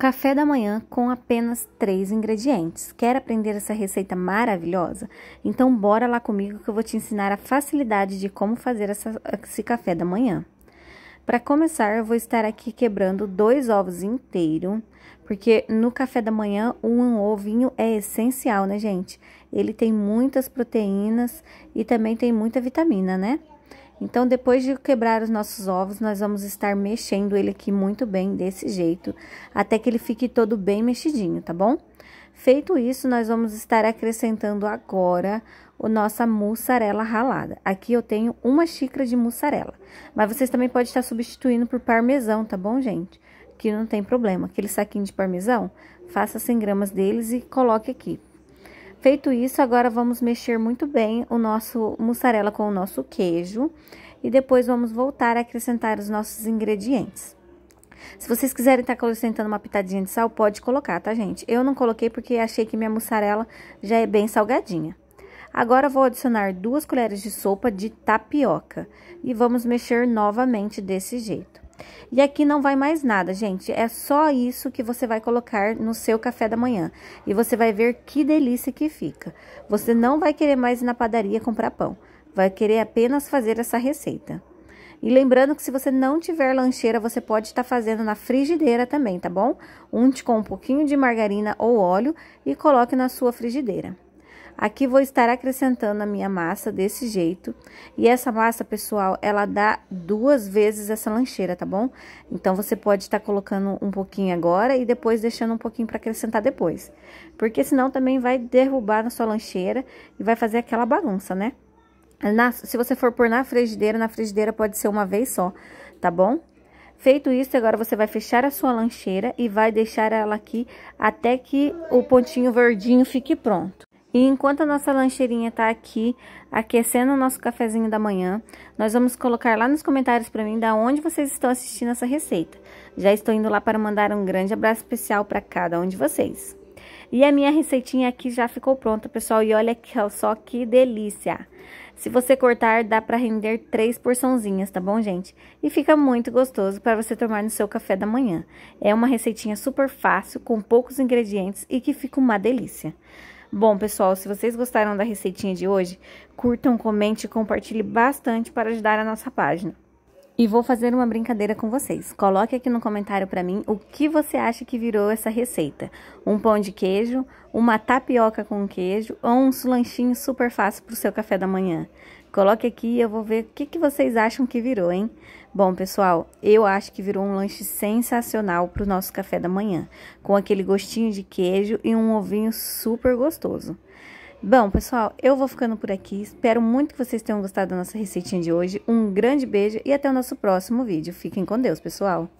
Café da manhã com apenas três ingredientes. Quer aprender essa receita maravilhosa? Então bora lá comigo que eu vou te ensinar a facilidade de como fazer essa, esse café da manhã. Para começar, eu vou estar aqui quebrando dois ovos inteiros porque no café da manhã um ovinho é essencial, né, gente? Ele tem muitas proteínas e também tem muita vitamina, né? Então, depois de quebrar os nossos ovos, nós vamos estar mexendo ele aqui muito bem, desse jeito, até que ele fique todo bem mexidinho, tá bom? Feito isso, nós vamos estar acrescentando agora a nossa mussarela ralada. Aqui eu tenho uma xícara de mussarela, mas vocês também podem estar substituindo por parmesão, tá bom, gente? Que não tem problema. Aquele saquinho de parmesão, faça 100 gramas deles e coloque aqui. Feito isso, agora vamos mexer muito bem o nosso mussarela com o nosso queijo e depois vamos voltar a acrescentar os nossos ingredientes. Se vocês quiserem estar tá acrescentando uma pitadinha de sal, pode colocar, tá, gente? Eu não coloquei porque achei que minha mussarela já é bem salgadinha. Agora vou adicionar duas colheres de sopa de tapioca e vamos mexer novamente desse jeito. E aqui não vai mais nada, gente. É só isso que você vai colocar no seu café da manhã. E você vai ver que delícia que fica. Você não vai querer mais ir na padaria comprar pão. Vai querer apenas fazer essa receita. E lembrando que se você não tiver lancheira, você pode estar tá fazendo na frigideira também, tá bom? Unte com um pouquinho de margarina ou óleo e coloque na sua frigideira. Aqui vou estar acrescentando a minha massa desse jeito. E essa massa, pessoal, ela dá duas vezes essa lancheira, tá bom? Então, você pode estar colocando um pouquinho agora e depois deixando um pouquinho para acrescentar depois. Porque senão também vai derrubar na sua lancheira e vai fazer aquela bagunça, né? Na, se você for pôr na frigideira, na frigideira pode ser uma vez só, tá bom? Feito isso, agora você vai fechar a sua lancheira e vai deixar ela aqui até que o pontinho verdinho fique pronto. E enquanto a nossa lancheirinha está aqui aquecendo o nosso cafezinho da manhã, nós vamos colocar lá nos comentários para mim da onde vocês estão assistindo essa receita. Já estou indo lá para mandar um grande abraço especial para cada um de vocês. E a minha receitinha aqui já ficou pronta, pessoal, e olha só que delícia! Se você cortar, dá para render três porçãozinhas, tá bom, gente? E fica muito gostoso para você tomar no seu café da manhã. É uma receitinha super fácil, com poucos ingredientes e que fica uma delícia. Bom, pessoal, se vocês gostaram da receitinha de hoje, curtam, comente e compartilhe bastante para ajudar a nossa página. E vou fazer uma brincadeira com vocês. Coloque aqui no comentário para mim o que você acha que virou essa receita. Um pão de queijo, uma tapioca com queijo ou um lanchinho super fácil para o seu café da manhã. Coloque aqui e eu vou ver o que, que vocês acham que virou, hein? Bom, pessoal, eu acho que virou um lanche sensacional para o nosso café da manhã, com aquele gostinho de queijo e um ovinho super gostoso. Bom, pessoal, eu vou ficando por aqui. Espero muito que vocês tenham gostado da nossa receitinha de hoje. Um grande beijo e até o nosso próximo vídeo. Fiquem com Deus, pessoal!